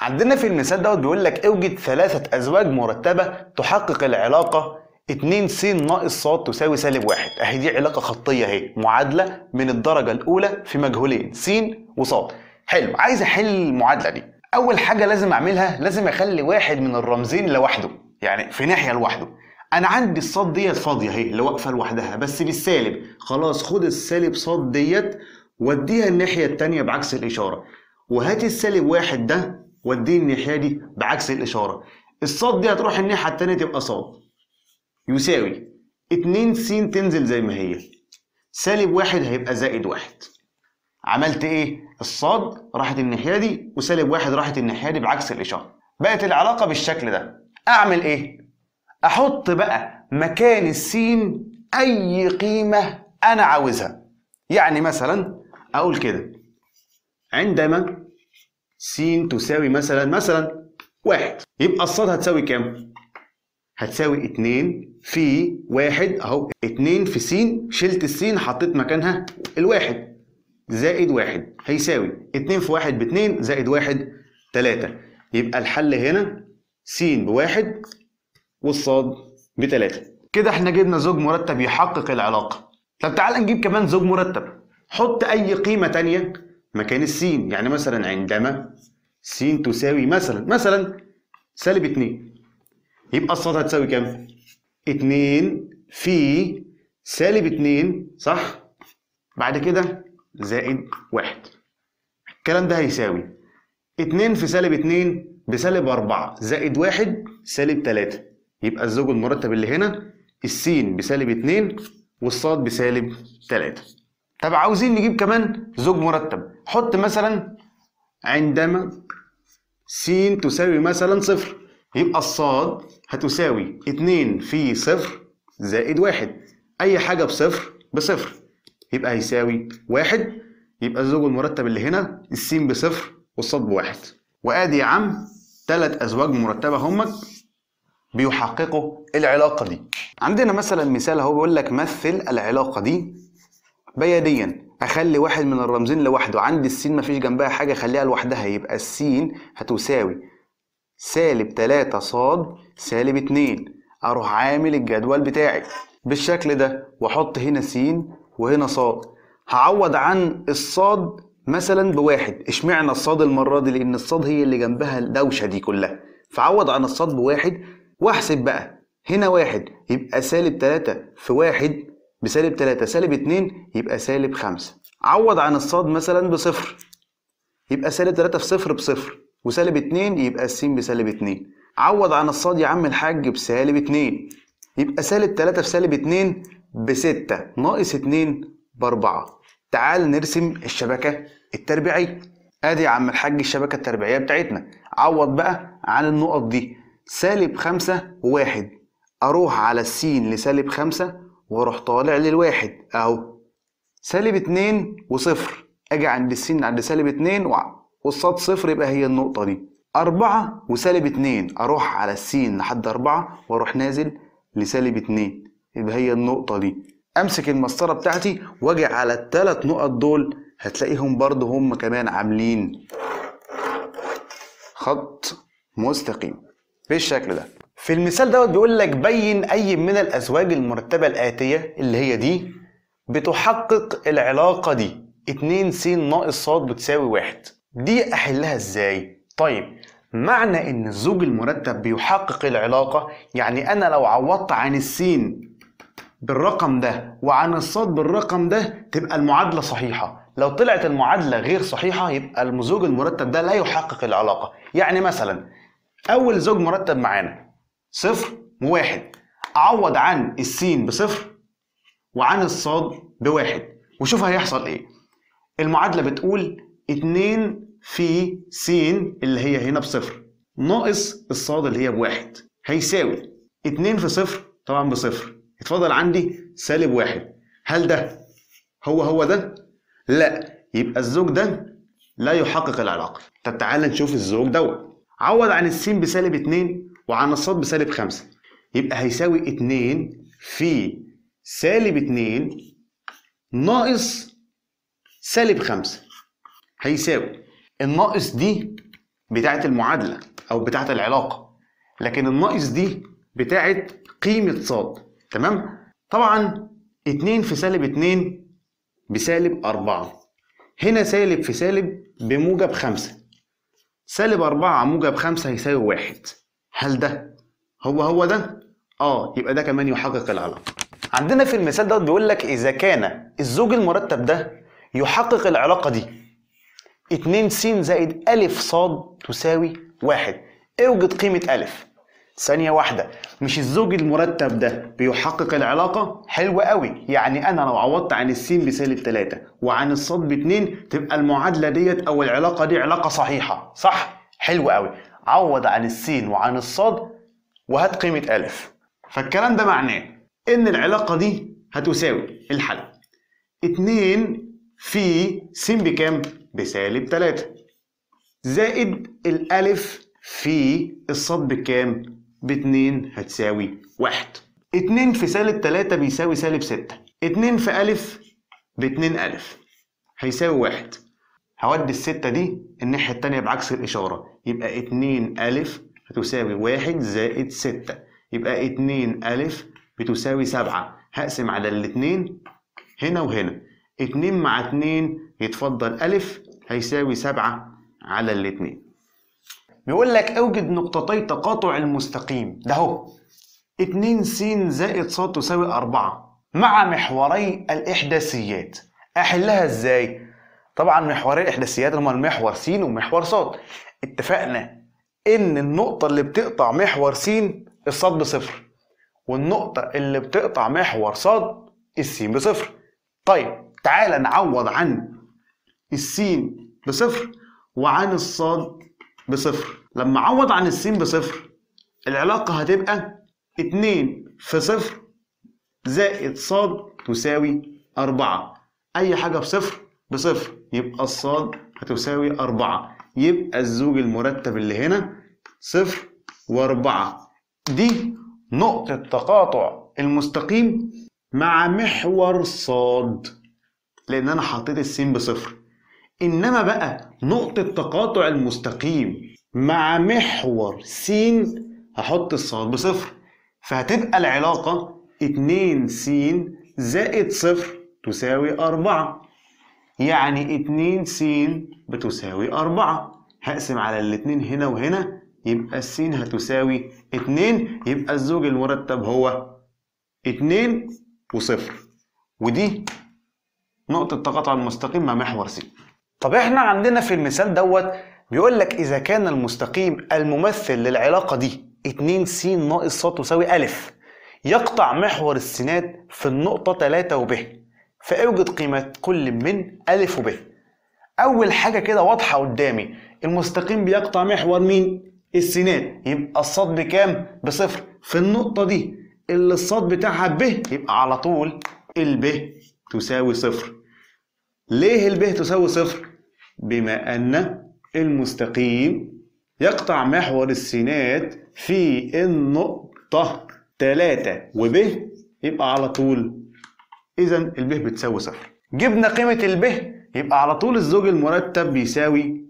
عندنا في المثال دوت بيقول لك اوجد ثلاثة أزواج مرتبة تحقق العلاقة 2 س ناقص ص تساوي سالب واحد اهي دي علاقة خطية اهي معادلة من الدرجة الأولى في مجهولين س وص حلو عايز أحل المعادلة دي أول حاجة لازم أعملها لازم أخلي واحد من الرمزين لوحده يعني في ناحية لوحده انا عندي الصاد ديت فاضيه اهي اللي واقفه لوحدها بس بالسالب خلاص خد السالب صاد ديت وديها الناحيه التانية بعكس الاشاره وهات السالب واحد ده وديه الناحيه دي بعكس الاشاره الصاد دي هتروح الناحيه الثانيه تبقى صاد يساوي 2 س تنزل زي ما هي سالب واحد هيبقى زائد واحد عملت ايه الصاد راحت الناحيه دي وسالب واحد راحت الناحيه دي بعكس الاشاره بقت العلاقه بالشكل ده اعمل ايه احط بقى مكان السين اي قيمه انا عاوزها يعني مثلا اقول كده عندما س تساوي مثلا مثلا واحد يبقى الصاد هتساوي كام؟ هتساوي 2 في 1 اهو 2 في س شلت الس حطيت مكانها الواحد زائد واحد هيساوي 2 في 1 ب 2 زائد 1 3 يبقى الحل هنا س بواحد والصاد بتلاتة كده احنا جبنا زوج مرتب يحقق العلاقة طب تعال نجيب كمان زوج مرتب حط اي قيمة ثانيه مكان السين يعني مثلا عندما س تساوي مثلا مثلا سالب 2 يبقى الصاد هتساوي كام 2 في سالب 2 صح بعد كده زائد 1 الكلام ده هيساوي 2 في سالب 2 بسالب 4 زائد 1 سالب 3 يبقى الزوج المرتب اللي هنا السين بسالب 2 والصاد بسالب 3 طب عاوزين نجيب كمان زوج مرتب حط مثلا عندما س تساوي مثلا صفر يبقى الصاد هتساوي اتنين في صفر زائد واحد أي حاجة بصفر بصفر يبقى هيساوي واحد يبقى الزوج المرتب اللي هنا السين بصفر والصاد بواحد وآدي يا عم تلات أزواج مرتبة همك بيحققوا العلاقة دي عندنا مثلا مثال اهو بيقول لك مثل العلاقة دي بيديا اخلي واحد من الرمزين لوحده عندي السين مفيش جنبها حاجه اخليها لوحدها يبقى السين هتساوي سالب 3 ص سالب 2 اروح عامل الجدول بتاعي بالشكل ده واحط هنا س وهنا ص هعوض عن الصاد مثلا بواحد اشمعنى الصاد المره دي لان الصاد هي اللي جنبها الدوشه دي كلها فعوض عن الصاد بواحد واحسب بقى هنا واحد يبقى سالب 3 في واحد بسالب 3 سالب 2 يبقى سالب 5 عوض عن الصاد مثلا بصفر يبقى سالب 3 في صفر بصفر وسالب 2 يبقى س بسالب 2 عوض عن الصاد يا عم الحاج بسالب 2 يبقى سالب 3 في سالب 2 ب 6 ناقص 2 ب 4 تعال نرسم الشبكة التربيعية ادي يا عم الحاج الشبكة التربيعية بتاعتنا عوض بقى عن النقط دي سالب 5 و1 اروح على السين لسالب 5 واروح طالع للواحد اهو سالب اتنين وصفر اجي عند السين عند سالب اتنين وقصاد صفر يبقى هي النقطة دي أربعة وسالب اتنين أروح على السين لحد أربعة وأروح نازل لسالب اتنين يبقى هي النقطة دي أمسك المسطرة بتاعتي وأجي على التلات نقط دول هتلاقيهم برضو هم كمان عاملين خط مستقيم بالشكل ده في المثال دوت بيقول لك بين أي من الأزواج المرتبة الآتية اللي هي دي بتحقق العلاقة دي 2 س ناقص ص بتساوي 1 دي أحلها إزاي؟ طيب معنى إن الزوج المرتب بيحقق العلاقة يعني أنا لو عوضت عن السين بالرقم ده وعن الصاد بالرقم ده تبقى المعادلة صحيحة لو طلعت المعادلة غير صحيحة يبقى الزوج المرتب ده لا يحقق العلاقة يعني مثلا أول زوج مرتب معانا صفر وواحد اعوض عن السين بصفر وعن الصاد بواحد وشوف هيحصل ايه المعادله بتقول 2 في س اللي هي هنا بصفر ناقص الصاد اللي هي بواحد هيساوي 2 في صفر طبعا بصفر اتفضل عندي سالب واحد هل ده هو هو ده؟ لا يبقى الزوج ده لا يحقق العلاقه طب تعالى نشوف الزوج دوت عوض عن السين بسالب 2 وعن الصاد بسالب 5 يبقى هيساوي 2 في سالب 2 ناقص سالب 5 هيساوي الناقص دي بتاعة المعادلة أو بتاعة العلاقة لكن الناقص دي بتاعة قيمة صاد تمام؟ طبعا 2 في سالب 2 بسالب 4 هنا سالب في سالب بموجب 5 سالب 4 موجب 5 هيساوي 1 هل ده هو هو ده اه يبقى ده كمان يحقق العلاقه عندنا في المثال ده بيقول لك اذا كان الزوج المرتب ده يحقق العلاقه دي 2 س زائد أ ص تساوي واحد اوجد قيمة أ ثانية واحدة مش الزوج المرتب ده بيحقق العلاقة حلوة قوي يعني أنا لو عوضت عن السين بسالب 3 وعن الصاد ب 2 تبقى المعادلة ديت أو العلاقة دي علاقة صحيحة صح؟ حلو قوي عوض عن السين وعن الصاد وهات قيمة ألف فالكلام ده معناه إن العلاقة دي هتساوي الحل 2 في س بكام؟ بسالب 3 زائد الألف في الصاد بكام؟ باتنين 2 هتساوي 1 2 في سالب 3 بيساوي سالب 6 2 في ألف باتنين 2 ألف هيساوي 1 هودي الستة دي الناحية التانية بعكس الإشارة يبقى اتنين ألف بتساوي واحد زائد ستة يبقى اتنين ألف بتساوي سبعة هقسم على الاتنين هنا وهنا اتنين مع اتنين يتفضل ألف هيساوي سبعة على الاتنين بيقول لك أوجد نقطتي تقاطع المستقيم ده هو اتنين س زائد ص تساوي أربعة مع محوري الإحداثيات أحلها إزاي؟ طبعا محوري السيادة هما المحور س ومحور ص اتفقنا ان النقطه اللي بتقطع محور س الصاد بصفر والنقطه اللي بتقطع محور ص السين بصفر طيب تعالى نعوض عن السين بصفر وعن الصاد بصفر لما اعوض عن السين بصفر العلاقه هتبقى 2 في صفر زائد صاد تساوي 4 اي حاجه بصفر بصفر يبقى الصاد هتساوي أربعة يبقى الزوج المرتب اللي هنا صفر وأربعة دي نقطة تقاطع المستقيم مع محور صاد لأن أنا حطيت السين بصفر إنما بقى نقطة تقاطع المستقيم مع محور س هحط الصاد بصفر فهتبقى العلاقة 2 س زائد صفر تساوي أربعة يعني 2 س بتساوي 4 هقسم على الاتنين هنا وهنا يبقى الس هتساوي 2 يبقى الزوج المرتب هو 2 وصفر ودي نقطة تقاطع المستقيم مع محور س طب احنا عندنا في المثال دوت بيقول لك إذا كان المستقيم الممثل للعلاقة دي 2 س ناقص ص تساوي أ يقطع محور السينات في النقطة 3 وب فاوجد قيمة كل من ألف وب أول حاجة كده واضحة قدامي المستقيم بيقطع محور مين؟ السينات يبقى الصاد بكام؟ بصفر في النقطة دي اللي الصاد بتاعها ب يبقى على طول الب تساوي صفر ليه الب تساوي صفر؟ بما أن المستقيم يقطع محور السينات في النقطة 3 وب يبقى على طول اذا ب بتساوي صفر جبنا قيمه ب يبقى على طول الزوج المرتب بيساوي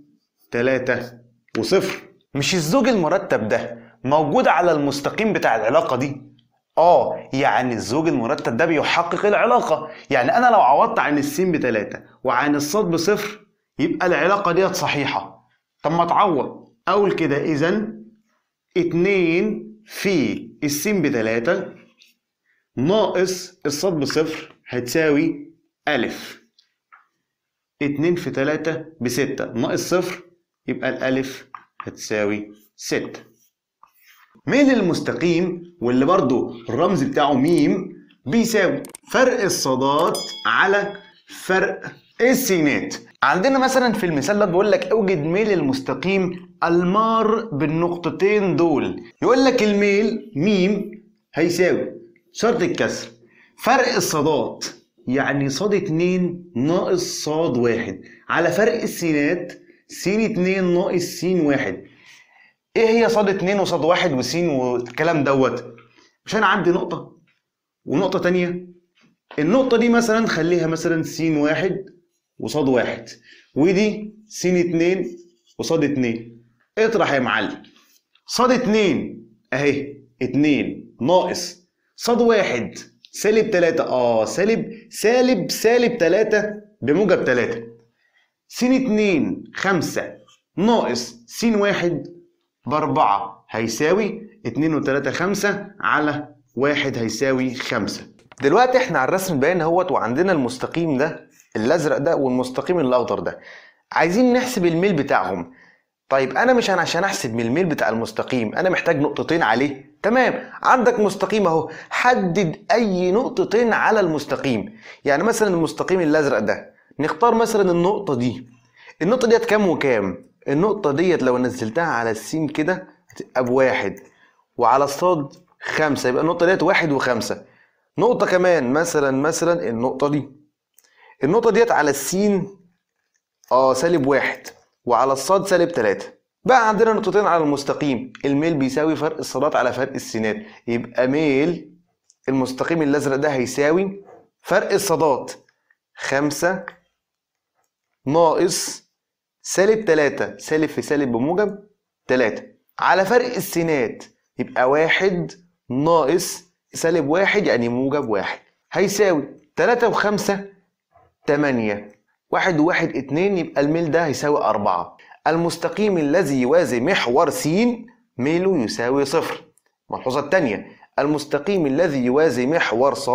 3 وصفر مش الزوج المرتب ده موجود على المستقيم بتاع العلاقه دي اه يعني الزوج المرتب ده بيحقق العلاقه يعني انا لو عوضت عن السين 3 وعن الصاد بصفر يبقى العلاقه ديت صحيحه طب ما تعوض اقول كده اذا 2 في السين 3 ناقص الصاد بصفر هتساوي ألف اتنين في تلاتة بستة ناقص صفر يبقى الألف هتساوي ستة من المستقيم واللي برضو الرمز بتاعه ميم بيساوي فرق الصادات على فرق السينات عندنا مثلا في المثال ده بيقول لك اوجد ميل المستقيم المار بالنقطتين دول يقول لك الميل ميم هيساوي شرط الكسر فرق الصادات يعني صاد 2 ناقص صاد 1 على فرق السينات س 2 ناقص س 1 ايه هي صاد 2 وصاد 1 وس والكلام دوت مش انا عندي نقطه ونقطه ثانيه النقطه دي مثلا خليها مثلا س 1 وصاد 1 ودي س 2 وصاد 2 اطرح يا معلم صاد 2 اهي 2 ناقص صاد 1 سالب 3 اه سالب سالب سالب 3 بموجب 3 س 2 5 ناقص س 1 ب 4 هيساوي 2 و3 5 على 1 هيساوي 5 دلوقتي احنا على الرسم باين اهوت وعندنا المستقيم ده الازرق ده والمستقيم الاخضر ده عايزين نحسب الميل بتاعهم طيب انا مش عشان احسب من الميل بتاع المستقيم انا محتاج نقطتين عليه تمام عندك مستقيم اهو حدد اي نقطتين على المستقيم يعني مثلا المستقيم الازرق ده نختار مثلا النقطه دي النقطه ديت كام وكام النقطه ديت لو نزلتها على السين كده هتبقى بواحد وعلى الصاد خمسة يبقى النقطه ديت واحد وخمسة نقطه كمان مثلا مثلا النقطه دي النقطه ديت على السين اه سالب واحد وعلى الصاد سالب تلاتة بقى عندنا نقطتين على المستقيم الميل بيساوي فرق الصادات على فرق السينات يبقى ميل المستقيم الازرق ده هيساوي فرق الصادات خمسة ناقص سالب تلاتة سالب في سالب بموجب تلاتة على فرق السينات يبقى واحد ناقص سالب واحد يعني موجب واحد هيساوي تلاتة وخمسة تمانية واحد وواحد اتنين يبقى الميل ده هيساوي أربعة المستقيم الذي يوازي محور س ميله يساوي صفر الملحوظة الثانية المستقيم الذي يوازي محور ص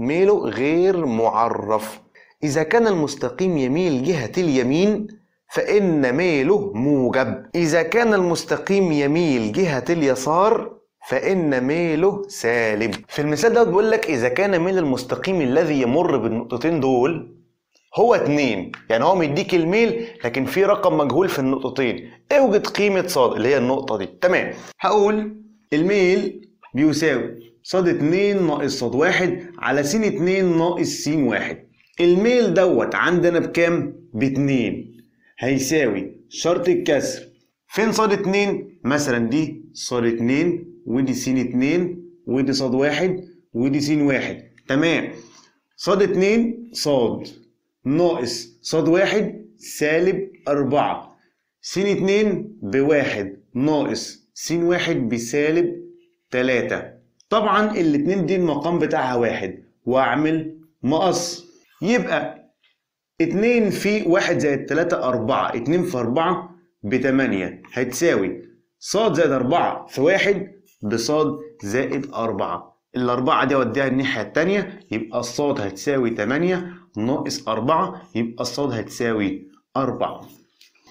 ميله غير معرف إذا كان المستقيم يميل جهة اليمين فإن ميله موجب إذا كان المستقيم يميل جهة اليسار فإن ميله سالب في المثال ده بيقول لك إذا كان ميل المستقيم الذي يمر بالنقطتين دول هو اتنين يعني هو مديك الميل لكن في رقم مجهول في النقطتين اوجد قيمة ص اللي هي النقطة دي تمام هقول الميل بيساوي ص اتنين ناقص ص واحد على س اتنين ناقص س واحد الميل دوت عندنا بكام باتنين هيساوي شرط الكسر فين ص اتنين مثلا دي ص اتنين ودي س اتنين ودي ص واحد ودي س واحد تمام ص اتنين ص ناقص صاد واحد سالب أربعة سين اتنين بواحد ناقص سين واحد بسالب تلاتة طبعا الاتنين دي المقام بتاعها واحد وأعمل مقص يبقى اتنين في واحد زائد تلاتة أربعة اتنين في أربعة بتمانية هتساوي صاد زائد أربعة في واحد بصاد زائد أربعة الأربعة دي أوديها الناحية التانية يبقى الصاد هتساوي تمانية ناقص 4 يبقى الصاد هتساوي 4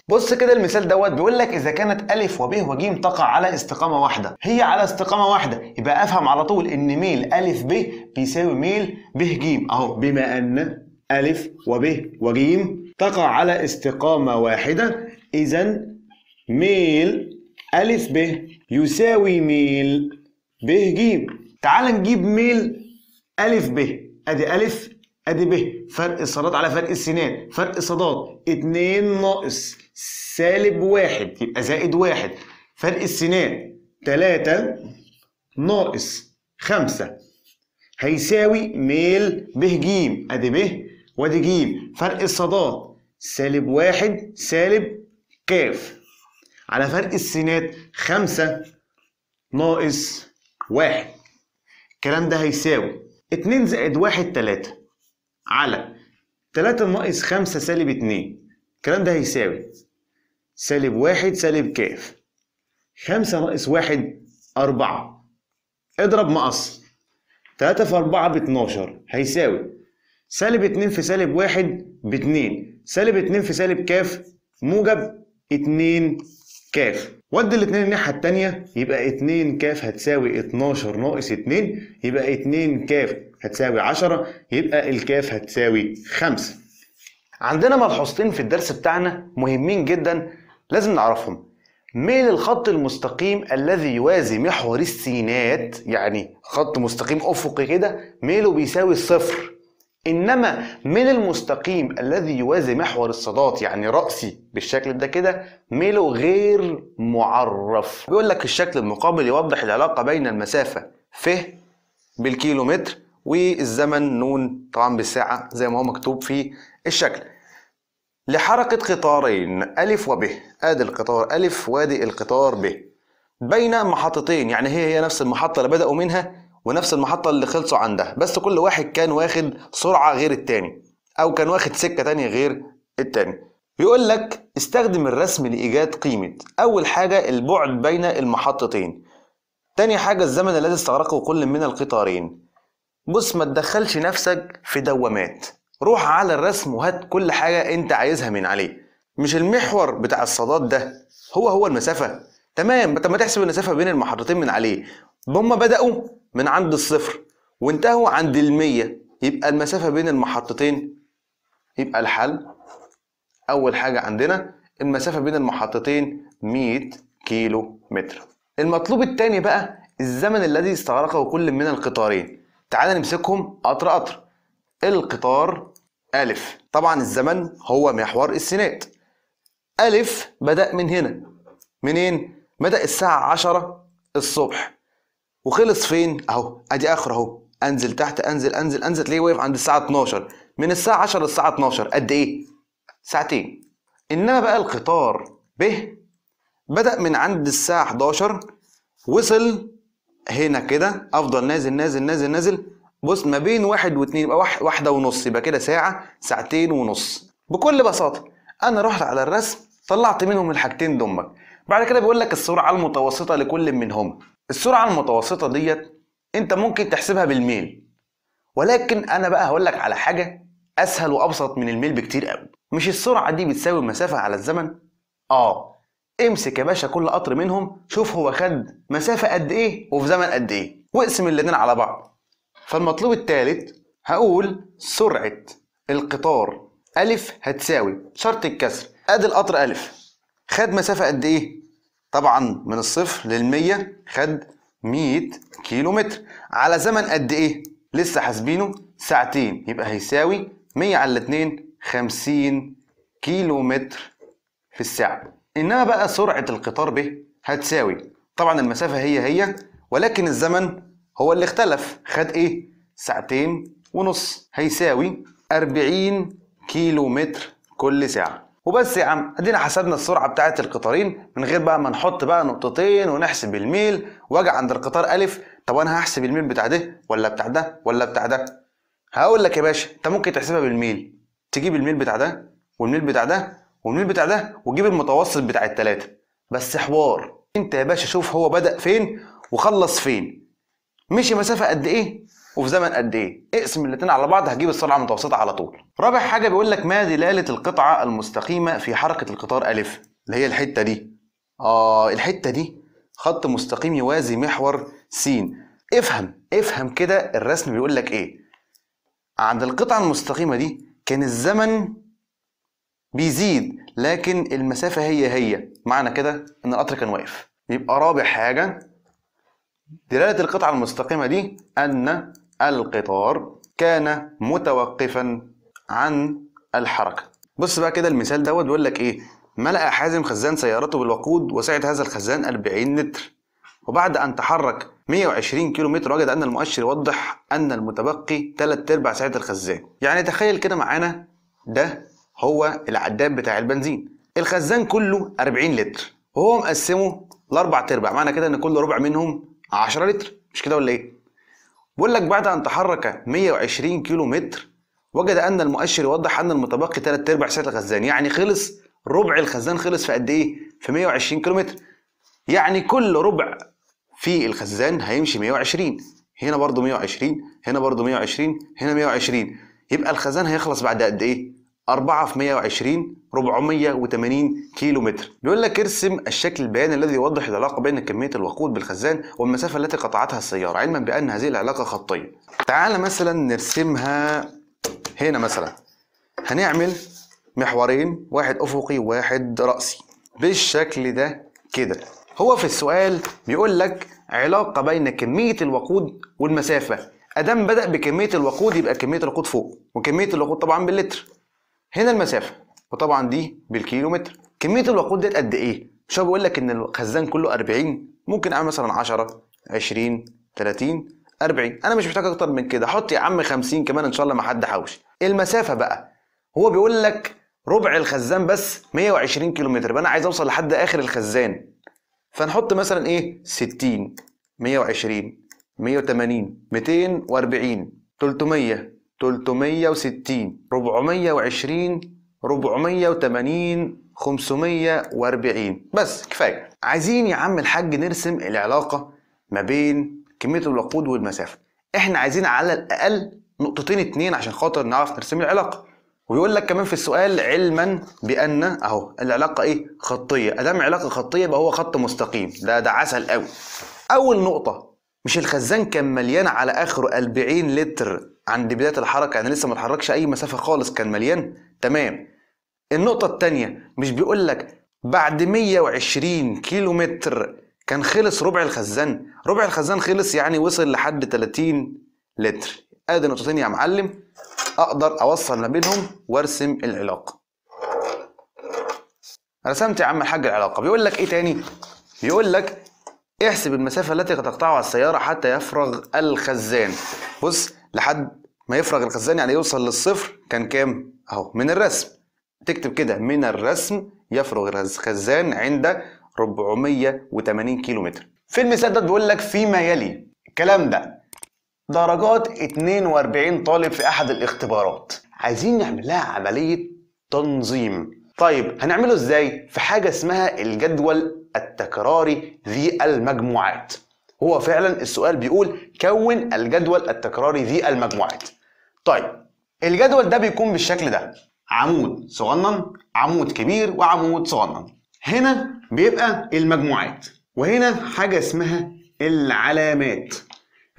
بص كده المثال دوت بيقول لك اذا كانت الف وب وج تقع على استقامه واحده هي على استقامه واحده يبقى افهم على طول ان ميل الف ب بيساوي ميل ب ج اهو بما ان الف وب وج تقع على استقامه واحده اذا ميل ألف ب يساوي ميل ب ج تعال نجيب ميل ألف ب أدي ألف ادي ب فرق الصادات على فرق السنان فرق صادات 2 ناقص سالب واحد يبقى زائد واحد فرق السنان 3 ناقص 5 هيساوي ميل ب ج ادي ب وادي ج فرق الصادات سالب واحد سالب ك على فرق السينات خمسة ناقص واحد الكلام ده هيساوي اتنين زائد واحد تلاتة على 3 ناقص 5 سالب 2 الكلام ده هيساوي سالب 1 سالب ك 5 ناقص 1 4 اضرب مقص 3 في 4 ب 12 هيساوي سالب 2 في سالب 1 ب 2 سالب 2 في سالب ك موجب 2 ك ودي الاثنين الناحيه الثانيه يبقى 2 ك هتساوي 12 ناقص 2 يبقى 2 ك هتساوي 10 يبقى الكاف هتساوي 5 عندنا ملحوظتين في الدرس بتاعنا مهمين جدا لازم نعرفهم ميل الخط المستقيم الذي يوازي محور السينات يعني خط مستقيم افقي كده ميله بيساوي صفر انما من المستقيم الذي يوازي محور الصادات يعني راسي بالشكل ده كده ميله غير معرف بيقول لك الشكل المقابل يوضح العلاقه بين المسافه ف بالكيلومتر والزمن نون طبعا بالساعه زي ما هو مكتوب في الشكل لحركه قطارين ا و ب ادي القطار ا وادي القطار ب بين محطتين يعني هي هي نفس المحطه اللي بداوا منها ونفس المحطة اللي خلصوا عندها بس كل واحد كان واخد سرعة غير التاني أو كان واخد سكة تانية غير التاني بيقول لك استخدم الرسم لإيجاد قيمة أول حاجة البعد بين المحطتين تاني حاجة الزمن الذي استغرقه كل من القطارين بص ما تدخلش نفسك في دوامات روح على الرسم وهات كل حاجة انت عايزها من عليه مش المحور بتاع الصادات ده هو هو المسافة تمام طب ما تحسب المسافة بين المحطتين من عليه هما بدأوا من عند الصفر وانتهوا عند المية يبقى المسافة بين المحطتين يبقى الحل أول حاجة عندنا المسافة بين المحطتين 100 كيلو متر المطلوب التاني بقى الزمن الذي استغرقه كل من القطارين تعال نمسكهم قطر قطر القطار ألف طبعا الزمن هو محور السينات ألف بدأ من هنا منين؟ بدأ الساعة 10 الصبح وخلص فين اهو ادي اخره اهو انزل تحت انزل انزل انزل تلاقيه واقف عند الساعه 12 من الساعه 10 للساعه 12 قد ايه ساعتين انما بقى القطار ب بدا من عند الساعه 11 وصل هنا كده افضل نازل نازل نازل نازل بص ما بين واحد واتنين يبقى واحدة ونص يبقى كده ساعة ساعتين ونص بكل بساطة أنا رحت على الرسم طلعت منهم الحاجتين دمك بعد كده بيقول لك السرعة المتوسطة لكل منهم السرعه المتوسطه ديت انت ممكن تحسبها بالميل ولكن انا بقى هقولك على حاجه اسهل وابسط من الميل بكتير قوي مش السرعه دي بتساوي مسافه على الزمن اه امسك يا باشا كل قطر منهم شوف هو خد مسافه قد ايه وفي زمن قد ايه واقسم الاتنين على بعض فالمطلوب الثالث هقول سرعه القطار أ هتساوي شرط الكسر ادي القطر أ خد مسافه قد ايه طبعا من الصفر للمية خد 100 كيلو متر على زمن قد ايه؟ لسه حاسبينه ساعتين يبقى هيساوي 100 على 2 50 كيلو متر في الساعة إنما بقى سرعة القطار ب هتساوي طبعا المسافة هي هي ولكن الزمن هو اللي اختلف خد ايه؟ ساعتين ونص هيساوي 40 كيلو متر كل ساعة وبس يا عم ادينا حسبنا السرعه بتاعه القطارين من غير بقى ما نحط بقى نقطتين ونحسب الميل واجي عند القطار الف طب انا هحسب الميل بتاع ده ولا بتاع ده ولا بتاع ده هقول لك يا باشا انت ممكن تحسبها بالميل تجيب الميل بتاع ده والميل بتاع ده والميل بتاع ده وتجيب المتوسط بتاع التلاته بس حوار انت يا باشا شوف هو بدا فين وخلص فين مشي مسافه قد ايه وفي زمن قد ايه اقسم الاثنين على بعض هتجيب السرعه المتوسطه على طول رابع حاجه بيقول لك ما دلاله القطعه المستقيمه في حركه القطار الف اللي هي الحته دي اه الحته دي خط مستقيم يوازي محور س افهم افهم كده الرسم بيقول لك ايه عند القطعه المستقيمه دي كان الزمن بيزيد لكن المسافه هي هي معنى كده ان القطر كان واقف يبقى رابع حاجه دلاله القطعه المستقيمه دي ان القطار كان متوقفا عن الحركة بص بقى كده المثال دوت بيقول لك ايه ملأ حازم خزان سيارته بالوقود وسعة هذا الخزان 40 لتر وبعد أن تحرك 120 متر وجد أن المؤشر يوضح أن المتبقي 3 أرباع سعة الخزان يعني تخيل كده معانا ده هو العداد بتاع البنزين الخزان كله 40 لتر وهو مقسمه لأربع أرباع معنى كده إن كل ربع منهم 10 لتر مش كده ولا إيه؟ بيقول لك بعد أن تحرك 120 كيلو متر وجد أن المؤشر يوضح أن المتبقي ثلاث أرباع ساعه الخزان يعني خلص ربع الخزان خلص في قد إيه؟ في 120 كيلو متر يعني كل ربع في الخزان هيمشي 120 هنا برضه 120 هنا برضه 120 هنا 120 يبقى الخزان هيخلص بعد قد إيه؟ 4 في 120 480 كيلو متر بيقول لك ارسم الشكل البياني الذي يوضح العلاقه بين كميه الوقود بالخزان والمسافه التي قطعتها السياره علما بان هذه العلاقه خطيه تعال مثلا نرسمها هنا مثلا هنعمل محورين واحد افقي وواحد راسي بالشكل ده كده هو في السؤال بيقول لك علاقه بين كميه الوقود والمسافه ادام بدا بكميه الوقود يبقى كميه الوقود فوق وكميه الوقود طبعا باللتر هنا المسافه وطبعا دي بالكيلومتر كميه الوقود ديت قد ايه مش هو بيقول لك ان الخزان كله 40 ممكن اعمل مثلا 10 20 30 40 انا مش محتاج اكتر من كده حط يا عم 50 كمان ان شاء الله ما حد حوش المسافه بقى هو بيقول لك ربع الخزان بس 120 كيلومتر يبقى انا عايز اوصل لحد اخر الخزان فنحط مثلا ايه 60 120 180 240 300 360 420 480 540 بس كفايه عايزين يا عم الحاج نرسم العلاقه ما بين كميه الوقود والمسافه احنا عايزين على الاقل نقطتين اتنين عشان خاطر نعرف نرسم العلاقه ويقول لك كمان في السؤال علما بان اهو العلاقه ايه خطيه ادام علاقه خطيه بقى هو خط مستقيم ده ده عسل قوي اول نقطه مش الخزان كان مليان على اخره 40 لتر عند بدايه الحركه يعني لسه ما اتحركش اي مسافه خالص كان مليان تمام النقطه الثانيه مش بيقول لك بعد 120 كيلو متر كان خلص ربع الخزان ربع الخزان خلص يعني وصل لحد 30 لتر ادي نقطتين يا معلم اقدر اوصل ما بينهم وارسم العلاقه رسمت يا عم الحاج العلاقه بيقول لك ايه تاني بيقول لك احسب المسافه التي تقطعها السياره حتى يفرغ الخزان بص لحد ما يفرغ الخزان يعني يوصل للصفر كان كام اهو من الرسم تكتب كده من الرسم يفرغ الخزان عند 480 كيلو متر في المثال ده بيقول لك فيما يلي الكلام ده درجات 42 طالب في احد الاختبارات عايزين نعمل لها عمليه تنظيم طيب هنعمله ازاي في حاجه اسمها الجدول التكراري ذي المجموعات هو فعلا السؤال بيقول كون الجدول التكراري ذي المجموعات طيب الجدول ده بيكون بالشكل ده عمود صغنن عمود كبير وعمود صغنن هنا بيبقى المجموعات وهنا حاجه اسمها العلامات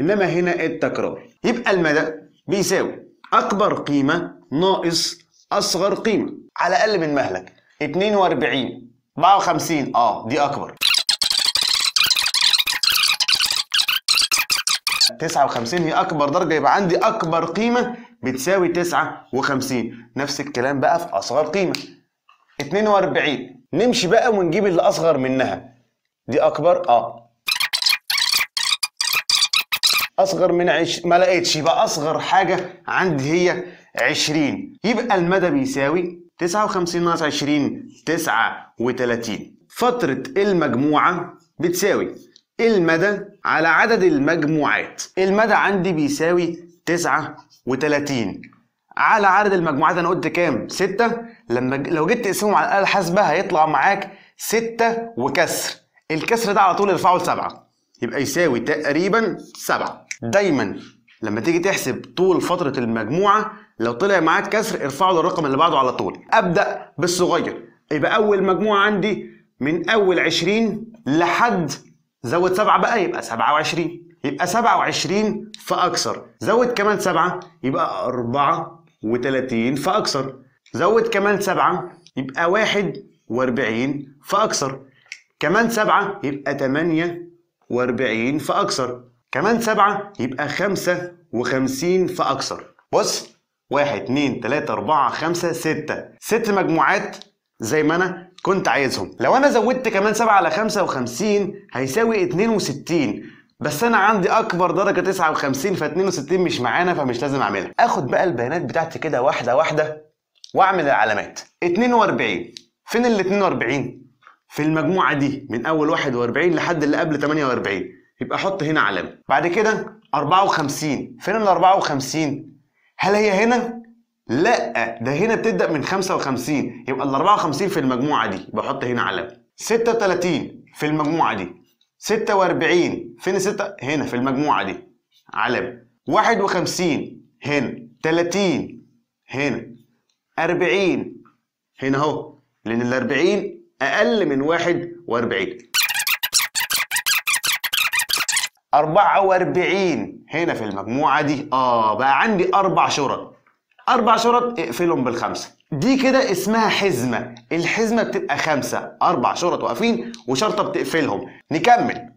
انما هنا التكرار يبقى المدى بيساوي اكبر قيمه ناقص اصغر قيمه على اقل من مهلك 42 54 اه دي اكبر 59 هي اكبر درجه يبقى عندي اكبر قيمه بتساوي 59 نفس الكلام بقى في اصغر قيمه 42 نمشي بقى ونجيب اللي اصغر منها دي اكبر اه اصغر من عش... ما لقيتش يبقى اصغر حاجه عندي هي 20 يبقى المدى بيساوي 59 ناقص 20 39 فتره المجموعه بتساوي المدى على عدد المجموعات المدى عندي بيساوي 39 على عدد المجموعات انا قلت كام 6 لما لو جيت تقسمهم على الاله الحاسبه هيطلع معاك 6 وكسر الكسر ده على طول ارفعه لسبعة يبقى يساوي تقريبا 7 دايما لما تيجي تحسب طول فتره المجموعه لو طلع معاك كسر ارفعه للرقم اللي بعده على طول ابدا بالصغير يبقى اول مجموعه عندي من اول 20 لحد زود سبعة بقى يبقى 27 يبقى 27 فأكثر زود كمان سبعة يبقى 34 فأكثر زود كمان سبعة يبقى 41 فأكثر كمان سبعة يبقى 48 فأكثر كمان سبعة يبقى 55 فأكثر بص 1 2 3 4 5 6 ست مجموعات زي ما انا كنت عايزهم لو انا زودت كمان 7 على 55 هيساوي 62 بس انا عندي اكبر درجه 59 ف 62 مش معانا فمش لازم اعملها اخد بقى البيانات بتاعتي كده واحده واحده واعمل العلامات 42 فين ال 42 في المجموعه دي من اول 41 لحد اللي قبل 48 يبقى احط هنا علامه بعد كده 54 فين ال 54 هل هي هنا لا ده هنا بتبدا من 55 يبقى ال 54 في المجموعه دي بحط هنا علم 36 في المجموعه دي 46 فين 6 هنا في المجموعه دي علم 51 هنا 30 هنا 40 هنا اهو لان ال 40 اقل من 41 44 هنا في المجموعه دي اه بقى عندي اربع شرط اربع شرط اقفلهم بالخمسه دي كده اسمها حزمه الحزمه بتبقى خمسه اربع شرط واقفين وشرطه بتقفلهم نكمل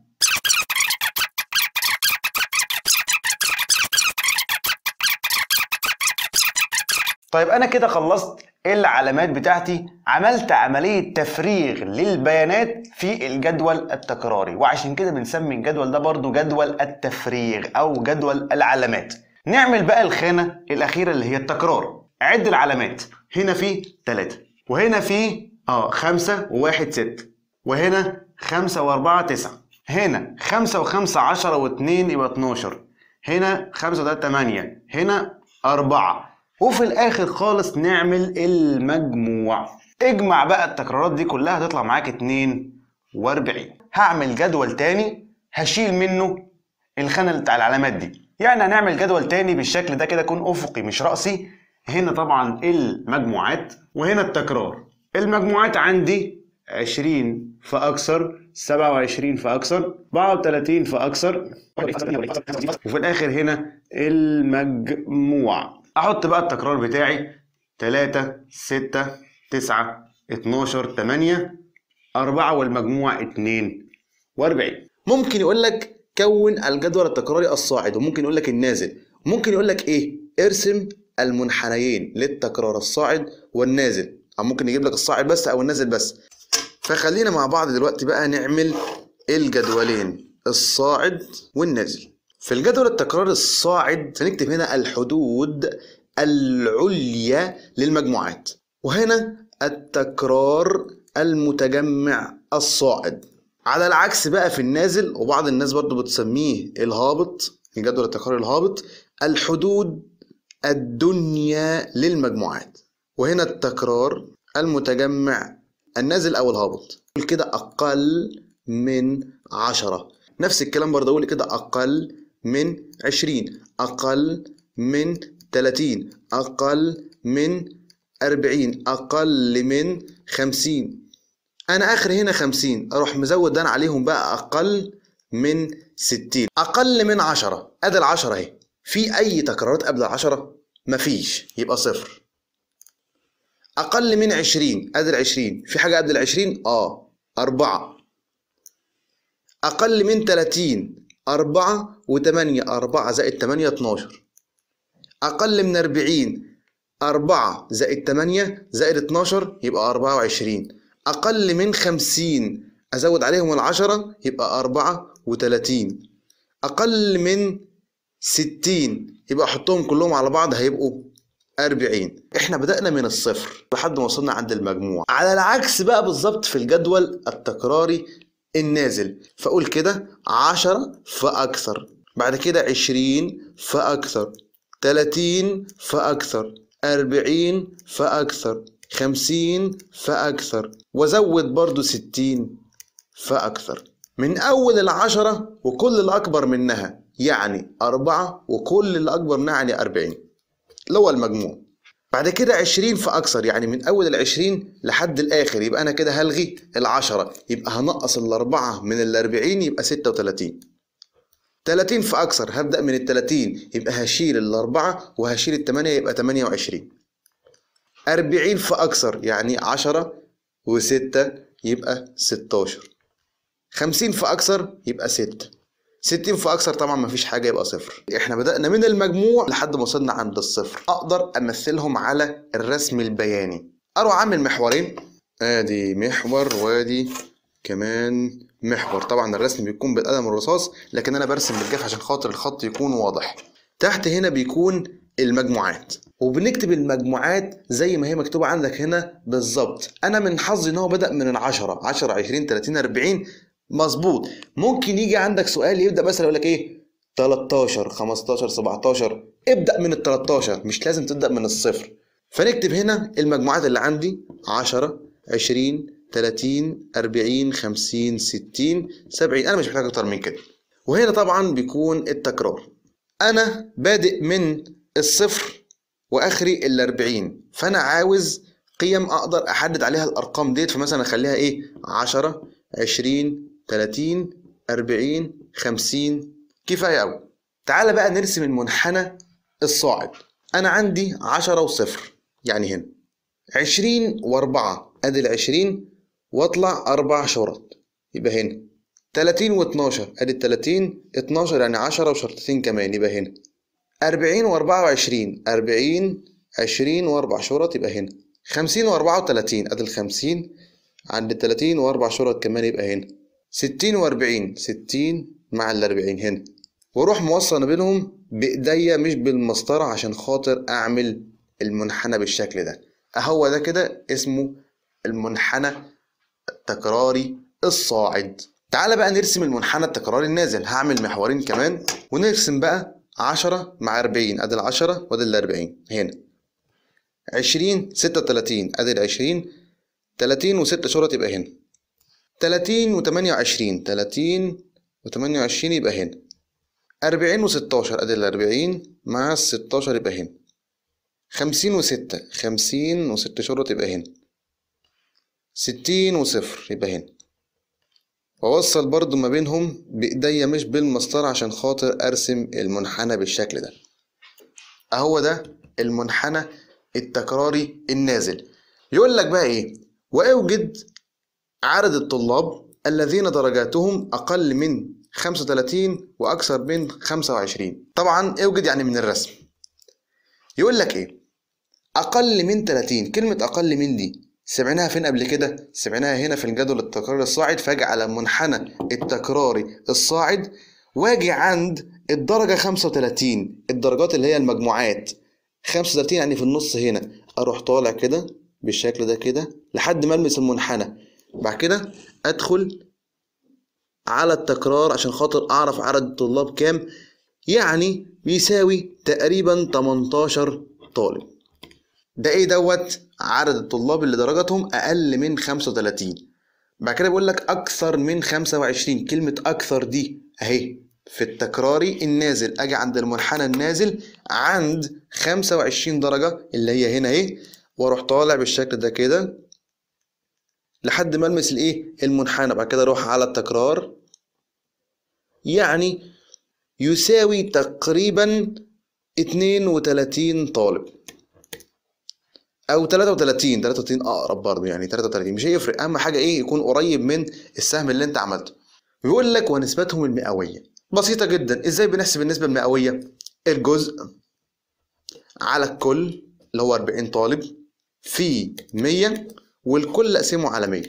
طيب انا كده خلصت العلامات بتاعتي عملت عملية تفريغ للبيانات في الجدول التكراري وعشان كده بنسمي الجدول ده برضو جدول التفريغ أو جدول العلامات نعمل بقى الخانة الأخيرة اللي هي التكرار عد العلامات هنا في 3 وهنا في اه 5 و1 6 وهنا 5 و4 9 هنا 5 و5 10 و2 يبقى 12 هنا 5 و3 8 هنا 4 وفي الاخر خالص نعمل المجموع اجمع بقى التكرارات دي كلها هتطلع معاك 42 هعمل جدول تاني هشيل منه الخانه بتاع العلامات دي يعني هنعمل جدول تاني بالشكل ده كده يكون افقي مش راسي هنا طبعا المجموعات وهنا التكرار المجموعات عندي 20 فاكثر 27 فاكثر 34 فاكثر وفي الاخر هنا المجموع احط بقى التكرار بتاعي 3 6 9 12 8 4 والمجموع 42 ممكن يقول لك كون الجدول التكراري الصاعد وممكن يقول لك النازل ممكن يقول لك ايه ارسم المنحنيين للتكرار الصاعد والنازل او ممكن يجيب لك الصاعد بس او النازل بس فخلينا مع بعض دلوقتي بقى نعمل الجدولين الصاعد والنازل في الجدول التكرار الصاعد هنكتب هنا الحدود العليا للمجموعات وهنا التكرار المتجمع الصاعد على العكس بقى في النازل وبعض الناس برضو بتسميه الهابط الجدول يعني التكرار الهابط الحدود الدنيا للمجموعات وهنا التكرار المتجمع النازل أو الهابط قول كده أقل من عشرة نفس الكلام برضه أقول كده أقل من عشرين أقل من تلاتين أقل من أربعين أقل من خمسين انا اخر هنا خمسين اروح مزود ده انا عليهم بقى اقل من ستين اقل من عشرة ادي العشرة اهي في اي تكرارات قبل العشرة مفيش يبقى صفر اقل من عشرين ادي العشرين في حاجة قبل العشرين اه اربعة اقل من تلاتين اربعة وتمانية اربعة زائد تمانية اتناشر اقل من اربعين اربعة زائد تمانية زائد اتناشر يبقى اربعة وعشرين أقل من خمسين أزود عليهم العشرة يبقى أربعة وتلاتين أقل من ستين يبقى أحطهم كلهم على بعض هيبقوا أربعين احنا بدأنا من الصفر لحد ما وصلنا عند المجموع على العكس بقى بالظبط في الجدول التكراري النازل فأقول كده عشرة فأكثر بعد كده عشرين فأكثر تلاتين فأكثر أربعين فأكثر خمسين فأكثر وزود برضو ستين فأكثر من أول العشرة وكل الأكبر منها يعني أربعة وكل الأكبر منها يعني أربعين اللي هو المجموع بعد كده عشرين فأكثر يعني من أول العشرين لحد الآخر يبقى أنا كده هلغي العشرة يبقى هنقص الأربعة من الأربعين يبقى ستة وتلاتين تلاتين فأكثر هبدأ من التلاتين يبقى هشيل الأربعة وهشيل التمانية يبقى تمانية وعشرين أربعين فأكثر يعني عشرة وستة يبقى ستاشر خمسين في أكثر يبقى ستة ستين في أكثر طبعا مفيش حاجة يبقى صفر إحنا بدأنا من المجموع لحد ما وصلنا عند الصفر أقدر أمثلهم على الرسم البياني أروح عامل محورين آدي محور وادي كمان محور طبعا الرسم بيكون بالقلم الرصاص لكن أنا برسم بالجاف عشان خاطر الخط يكون واضح تحت هنا بيكون المجموعات وبنكتب المجموعات زي ما هي مكتوبة عندك هنا بالظبط أنا من حظي إن هو بدأ من ال10 10 20 30 40 مظبوط ممكن يجي عندك سؤال يبدأ مثلا يقول لك إيه 13 15 17 ابدأ من ال 13 مش لازم تبدأ من الصفر فنكتب هنا المجموعات اللي عندي 10 20 30 40 50 60 70 أنا مش محتاج أكتر من كده وهنا طبعا بيكون التكرار أنا بادئ من الصفر واخري ال 40 فانا عاوز قيم اقدر احدد عليها الارقام ديت فمثلا اخليها ايه 10 20 30 40 50 كفايه قوي تعالى بقى نرسم المنحنى الصاعد انا عندي 10 وصفر يعني هنا 20 و4 ادي ال 20 واطلع اربع شرط يبقى هنا 30 و12 ادي ال 30 12 يعني 10 وشرطتين كمان يبقى هنا 40 و24 40 20 و4 شرط يبقى هنا 50 و34 ادي ال 50 عند ال 30 و4 شرط كمان يبقى هنا 60 و40 60 مع ال 40 هنا واروح موصل بينهم بايديا مش بالمسطره عشان خاطر اعمل المنحنى بالشكل ده اهو ده كده اسمه المنحنى التكراري الصاعد تعال بقى نرسم المنحنى التكراري النازل هعمل محورين كمان ونرسم بقى عشرة مع أربعين أدي العشرة وأدي الأربعين هنا عشرين ستة وتلاتين أدي العشرين تلاتين وستة شهرة يبقى هنا تلاتين وتمانية وعشرين تلاتين وتمانية وعشرين يبقى هنا أربعين وستاشر أدي الأربعين مع الستاشر يبقى هنا خمسين وستة خمسين وستة شهرة يبقى هنا ستين وصفر يبقى هنا ووصل برضو ما بينهم بإيديا مش بالمسطرة عشان خاطر أرسم المنحنى بالشكل ده أهو ده المنحنى التكراري النازل يقول لك بقى إيه وأوجد عدد الطلاب الذين درجاتهم أقل من 35 وأكثر من 25 طبعا أوجد يعني من الرسم يقول لك إيه أقل من 30 كلمة أقل من دي سمعناها فين قبل كده؟ سمعناها هنا في الجدول التكراري الصاعد فاجئ على المنحنى التكراري الصاعد واجي عند الدرجة 35 الدرجات اللي هي المجموعات 35 يعني في النص هنا أروح طالع كده بالشكل ده كده لحد ما ألمس المنحنى بعد كده أدخل على التكرار عشان خاطر أعرف عدد الطلاب كام يعني بيساوي تقريبا 18 طالب ده إيه دوت عدد الطلاب اللي درجاتهم أقل من 35 بعد كده بيقول لك أكثر من 25 كلمة أكثر دي أهي في التكراري النازل أجي عند المنحنى النازل عند 25 درجة اللي هي هنا أهي وأروح طالع بالشكل ده كده لحد ما ألمس الإيه المنحنى بعد كده أروح على التكرار يعني يساوي تقريبا 32 طالب او 33 33 اقرب برضه يعني 33 مش هيفرق اهم حاجه ايه يكون قريب من السهم اللي انت عملته بيقول لك ونسبتهم المئويه بسيطه جدا ازاي بنحسب النسبه المئويه الجزء على الكل اللي هو 40 طالب في 100 والكل اقسمه على 100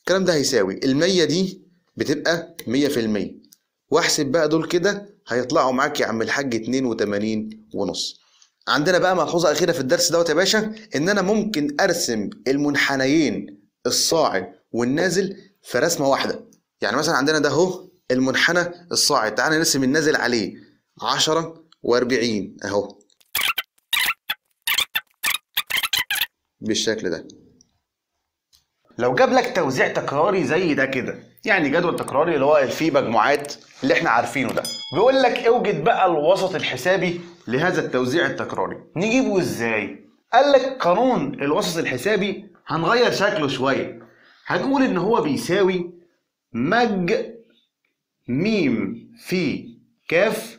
الكلام ده هيساوي ال100 دي بتبقى 100% واحسب بقى دول كده هيطلعوا معاك يا عم الحاج 82 ونص عندنا بقى ملحوظه اخيره في الدرس دوت يا باشا ان انا ممكن ارسم المنحنيين الصاعد والنازل في رسمه واحده يعني مثلا عندنا ده اهو المنحنى الصاعد تعالى نرسم النازل عليه 10 و40 اهو بالشكل ده لو جاب لك توزيع تكراري زي ده كده يعني جدول تكراري اللي هو فيه مجموعات اللي احنا عارفينه ده بيقول لك اوجد بقى الوسط الحسابي لهذا التوزيع التكراري نجيبه ازاي قال لك قانون الوسط الحسابي هنغير شكله شويه هنقول ان هو بيساوي مج ميم في كاف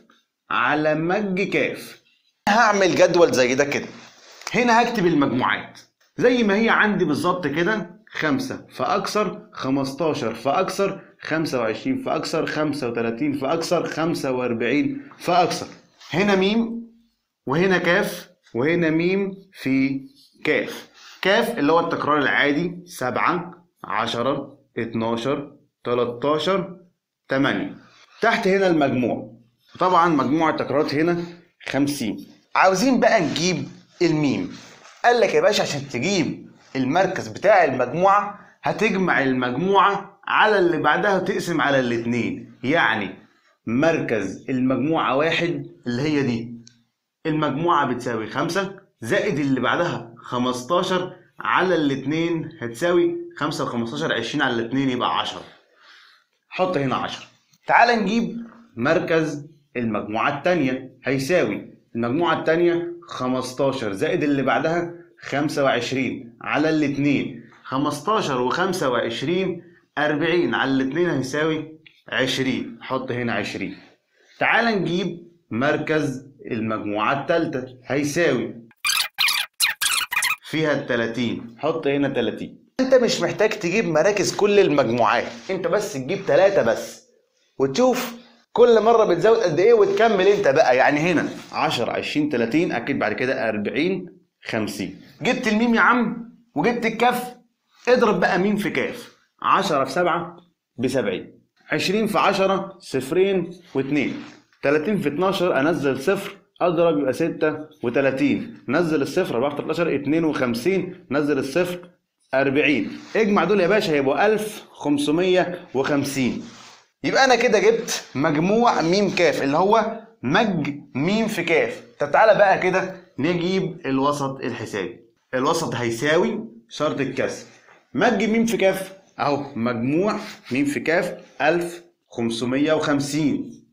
على مج كاف هعمل جدول زي ده كده هنا هكتب المجموعات زي ما هي عندي بالظبط كده 5 فأكثر 15 فأكثر 25 فأكثر 35 فأكثر 45 فأكثر هنا ميم وهنا كاف وهنا ميم في كاف كاف اللي هو التكرار العادي 7 10 12 13 8 تحت هنا المجموع طبعا مجموع التكرارات هنا 50 عاوزين بقى نجيب الميم قال لك يا باشا عشان تجيب المركز بتاع المجموعه هتجمع المجموعه على اللي بعدها وتقسم على الاثنين يعني مركز المجموعه واحد اللي هي دي المجموعه بتساوي خمسة زائد اللي بعدها 15 على الاثنين هتساوي 5 و15 20 على الاثنين يبقى 10 حط هنا 10 تعال نجيب مركز المجموعة التانية هيساوي المجموعة التانية 15 زائد اللي بعدها 25 على الاثنين 15 و25 40 على الاثنين هيساوي 20 حط هنا 20 تعال نجيب مركز المجموعة الثالثة هيساوي فيها ال 30 حط هنا 30 انت مش محتاج تجيب مراكز كل المجموعات انت بس تجيب ثلاثة بس وتشوف كل مرة بتزود قد ايه وتكمل انت بقى يعني هنا 10 20 30 اكيد بعد كده 40 50 جبت الميم يا عم وجبت الكاف اضرب بقى ميم في كاف 10 في 7 ب 70 20 في 10 صفرين و2 30 في 12 انزل صفر اضرب يبقى 36 نزل الصفر 4 في 13 52 نزل الصفر 40 اجمع دول يا باشا هيبقوا 1550 يبقى انا كده جبت مجموع ميم كاف اللي هو مج ميم في كاف طب تعالى بقى كده نجيب الوسط الحسابي الوسط هيساوي شرط الكسر مج ميم في كاف اهو مجموع ميم في كاف 1550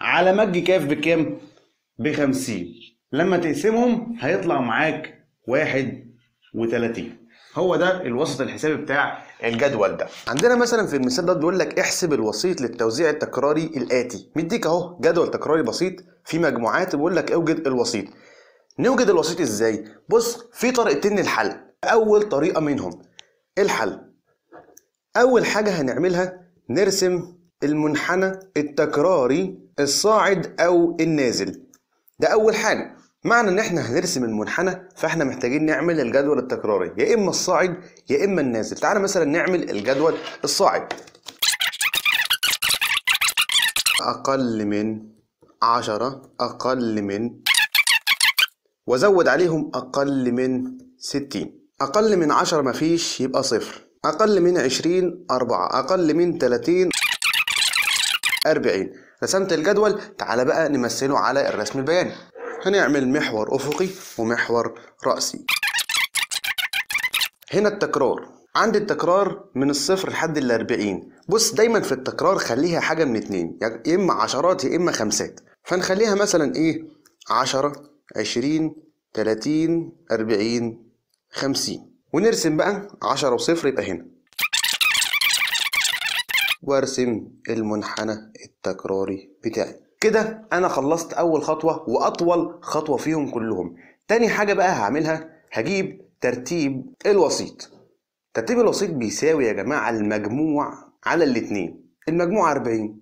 على مج كاف بكام؟ ب 50 لما تقسمهم هيطلع معاك 31 هو ده الوسط الحسابي بتاع الجدول ده عندنا مثلا في المثال ده بيقول لك احسب الوسيط للتوزيع التكراري الاتي مديك اهو جدول تكراري بسيط في مجموعات بيقول لك اوجد الوسيط نوجد الوسيط ازاي؟ بص في طريقتين للحل اول طريقه منهم الحل اول حاجه هنعملها نرسم المنحنى التكراري الصاعد او النازل ده اول حاجه معنى ان احنا هنرسم المنحنى فاحنا محتاجين نعمل الجدول التكراري يا اما الصاعد يا اما النازل تعالى مثلا نعمل الجدول الصاعد اقل من عشرة اقل من وزود عليهم أقل من 60 أقل من 10 مفيش يبقى صفر أقل من 20 4 أقل من 30 40 رسمت الجدول تعال بقى نمثله على الرسم البياني هنعمل محور أفقي ومحور رأسي هنا التكرار عند التكرار من الصفر لحد ال 40 بص دايما في التكرار خليها حاجة من اتنين يا يعني إما عشرات يا إما خمسات فنخليها مثلا إيه 10 عشرين تلاتين أربعين خمسين ونرسم بقى عشرة وصفر يبقى هنا وارسم المنحنى التكراري بتاعي كده أنا خلصت أول خطوة وأطول خطوة فيهم كلهم تاني حاجة بقى هعملها هجيب ترتيب الوسيط ترتيب الوسيط بيساوي يا جماعة المجموع على الاتنين المجموع 40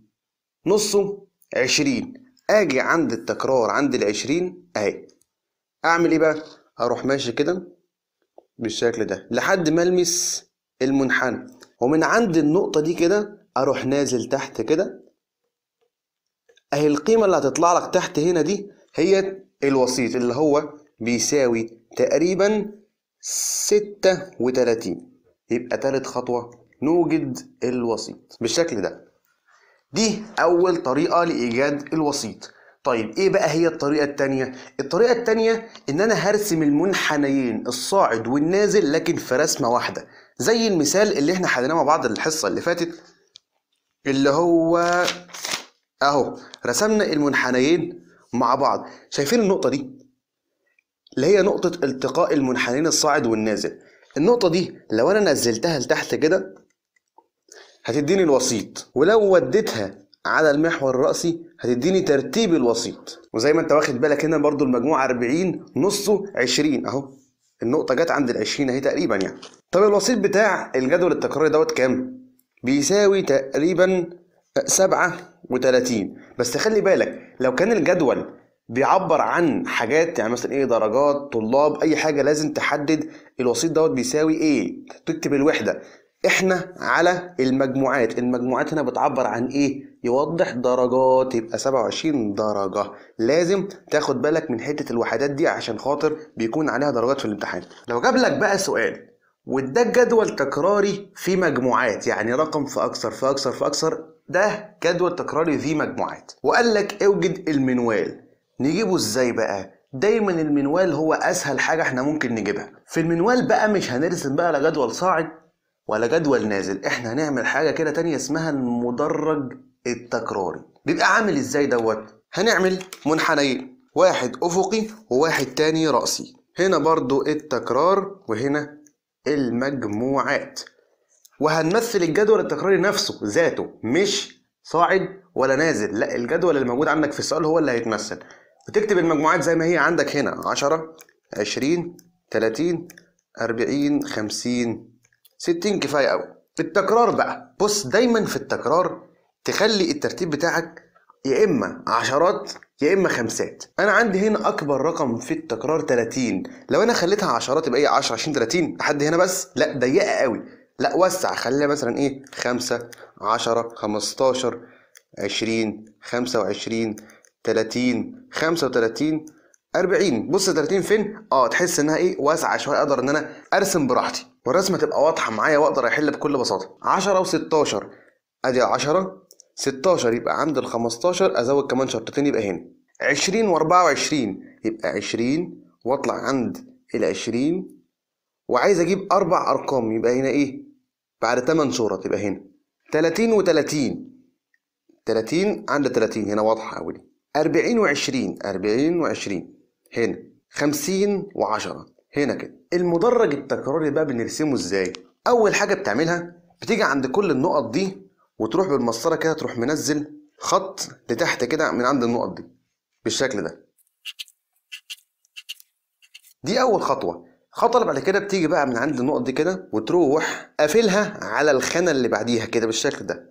نصه 20 اجي عند التكرار عند العشرين اهي اعمل ايه بقى هروح ماشي كده بالشكل ده لحد ما المس المنحنى ومن عند النقطة دي كده اروح نازل تحت كده اهي القيمة اللي هتطلع لك تحت هنا دي هي الوسيط اللي هو بيساوي تقريبا ستة وتلاتين يبقى تالت خطوة نوجد الوسيط بالشكل ده دي أول طريقة لإيجاد الوسيط طيب ايه بقى هي الطريقة التانية؟ الطريقة التانية ان انا هرسم المنحنيين الصاعد والنازل لكن في رسمة واحدة زي المثال اللي احنا حليناه مع بعض الحصة اللي فاتت اللي هو اهو رسمنا المنحنيين مع بعض شايفين النقطة دي؟ اللي هي نقطة التقاء المنحنيين الصاعد والنازل النقطة دي لو انا نزلتها لتحت كده هتديني الوسيط ولو وديتها على المحور الرأسي هتديني ترتيب الوسيط وزي ما انت واخد بالك هنا برضو المجموع 40 نصه 20 اهو النقطة جت عند ال 20 اهي تقريبا يعني طب الوسيط بتاع الجدول التكراري دوت كام؟ بيساوي تقريبا 37 بس خلي بالك لو كان الجدول بيعبر عن حاجات يعني مثلا ايه درجات طلاب اي حاجه لازم تحدد الوسيط دوت بيساوي ايه تكتب الوحده احنا على المجموعات المجموعات هنا بتعبر عن ايه يوضح درجات يبقى 27 درجة لازم تاخد بالك من حتة الوحدات دي عشان خاطر بيكون عليها درجات في الامتحان لو جاب لك بقى سؤال واداك جدول تكراري في مجموعات يعني رقم في اكثر في اكثر في اكثر ده جدول تكراري ذي مجموعات وقال لك اوجد المنوال نجيبه ازاي بقى دايما المنوال هو اسهل حاجه احنا ممكن نجيبها في المنوال بقى مش هنرسم بقى على جدول صاعد ولا جدول نازل احنا هنعمل حاجه كده تانية اسمها المدرج التكراري بيبقى عامل ازاي دوت هنعمل منحنيين واحد افقي وواحد تاني راسي هنا برضو التكرار وهنا المجموعات وهنمثل الجدول التكراري نفسه ذاته مش صاعد ولا نازل لا الجدول اللي موجود عندك في السؤال هو اللي هيتمثل وتكتب المجموعات زي ما هي عندك هنا 10 20 30 40 50 60 كفايه قوي التكرار بقى بص دايما في التكرار تخلي الترتيب بتاعك يا اما عشرات يا اما خمسات انا عندي هنا اكبر رقم في التكرار 30 لو انا خليتها عشرات يبقى ايه 10 20 30 لحد هنا بس لا ضيقه قوي لا وسع خليها مثلا ايه 5 10 15 20 25 30 35 40 بص 30 فين اه تحس انها ايه واسعه شويه اقدر ان انا ارسم براحتي والرسمه تبقى واضحه معايا واقدر احل بكل بساطه 10 و16 ادي 10 16 يبقى عند ال 15 ازود كمان شرطتين يبقى هنا 20 و24 يبقى 20 واطلع عند ال 20 وعايز اجيب اربع ارقام يبقى هنا ايه بعد 8 صوره تبقى هنا 30 و30 30 عند 30 هنا واضحه قوي 40 و20 40 و20 هنا 50 و10 هنا كده المدرج التكراري بقى بنرسمه ازاي اول حاجه بتعملها بتيجي عند كل النقط دي وتروح بالمسطره كده تروح منزل خط لتحت كده من عند النقط دي بالشكل ده دي اول خطوه الخطوه اللي بعد كده بتيجي بقى من عند النقط دي كده وتروح قافلها على الخانه اللي بعديها كده بالشكل ده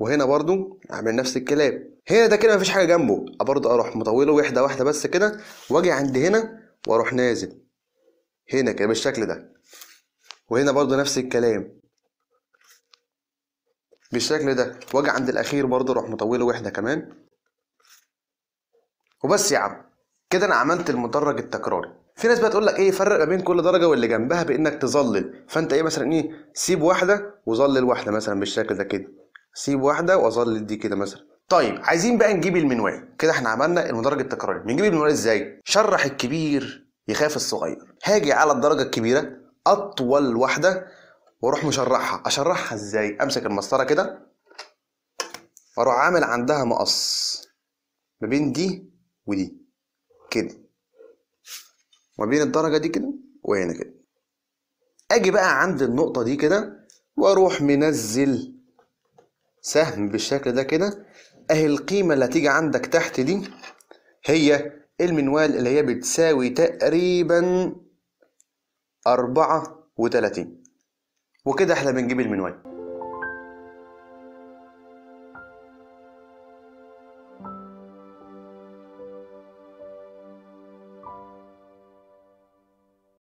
وهنا برضو اعمل نفس الكلام هنا ده كده مفيش حاجه جنبه برضو اروح مطوله واحده واحده بس كده واجي عند هنا واروح نازل هنا كده بالشكل ده وهنا برضو نفس الكلام بالشكل ده واجي عند الاخير برضو اروح مطوله واحده كمان وبس يا عم كده انا عملت المدرج التكراري في ناس بقى تقول لك ايه فرق ما بين كل درجه واللي جنبها بانك تظلل فانت ايه مثلا ايه سيب واحده وظلل واحده مثلا بالشكل ده كده سيب واحده واظلل دي كده مثلا طيب عايزين بقى نجيب المنوال كده احنا عملنا المدرج التكراري بنجيب المنوال ازاي شرح الكبير يخاف الصغير هاجي على الدرجه الكبيره اطول واحده واروح مشرحها اشرحها ازاي امسك المسطره كده واروح عامل عندها مقص ما بين دي ودي كده ما بين الدرجه دي كده وهنا كده اجي بقى عند النقطه دي كده واروح منزل سهم بالشكل ده كده اهي القيمه اللي هتيجي عندك تحت دي هي المنوال اللي هي بتساوي تقريبا أربعة وتلاتين وكده احنا بنجيب المنوال